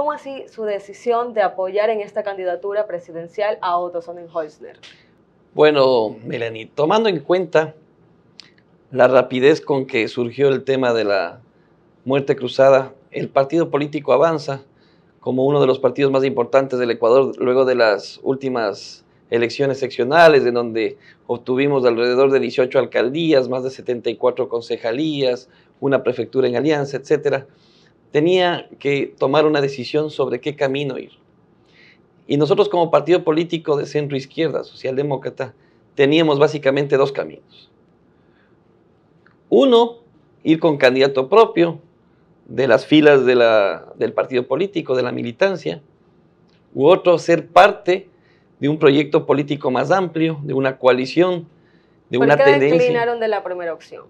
¿Cómo así su decisión de apoyar en esta candidatura presidencial a Otto Sonnenholzner. Bueno, Melanie, tomando en cuenta la rapidez con que surgió el tema de la muerte cruzada, el partido político avanza como uno de los partidos más importantes del Ecuador luego de las últimas elecciones seccionales, en donde obtuvimos alrededor de 18 alcaldías, más de 74 concejalías, una prefectura en alianza, etcétera tenía que tomar una decisión sobre qué camino ir. Y nosotros como partido político de centro izquierda, socialdemócrata, teníamos básicamente dos caminos. Uno, ir con candidato propio de las filas de la, del partido político, de la militancia, u otro, ser parte de un proyecto político más amplio, de una coalición, de una tendencia. ¿Por declinaron de la primera opción?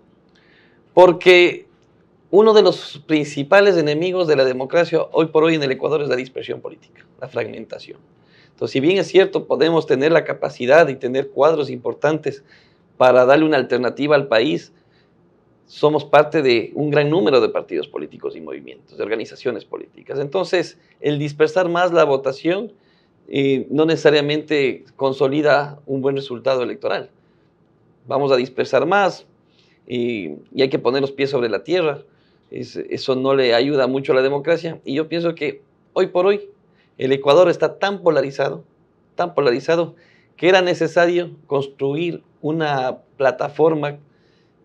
Porque uno de los principales enemigos de la democracia hoy por hoy en el Ecuador es la dispersión política, la fragmentación. Entonces, si bien es cierto, podemos tener la capacidad y tener cuadros importantes para darle una alternativa al país, somos parte de un gran número de partidos políticos y movimientos, de organizaciones políticas. Entonces, el dispersar más la votación eh, no necesariamente consolida un buen resultado electoral. Vamos a dispersar más eh, y hay que poner los pies sobre la tierra eso no le ayuda mucho a la democracia. Y yo pienso que hoy por hoy el Ecuador está tan polarizado, tan polarizado, que era necesario construir una plataforma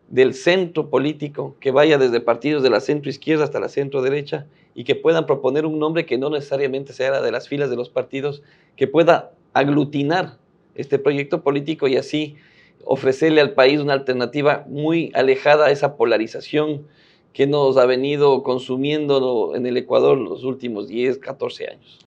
del centro político que vaya desde partidos de la centro izquierda hasta la centro derecha y que puedan proponer un nombre que no necesariamente sea de las filas de los partidos, que pueda aglutinar este proyecto político y así ofrecerle al país una alternativa muy alejada a esa polarización que nos ha venido consumiendo en el Ecuador los últimos 10, 14 años.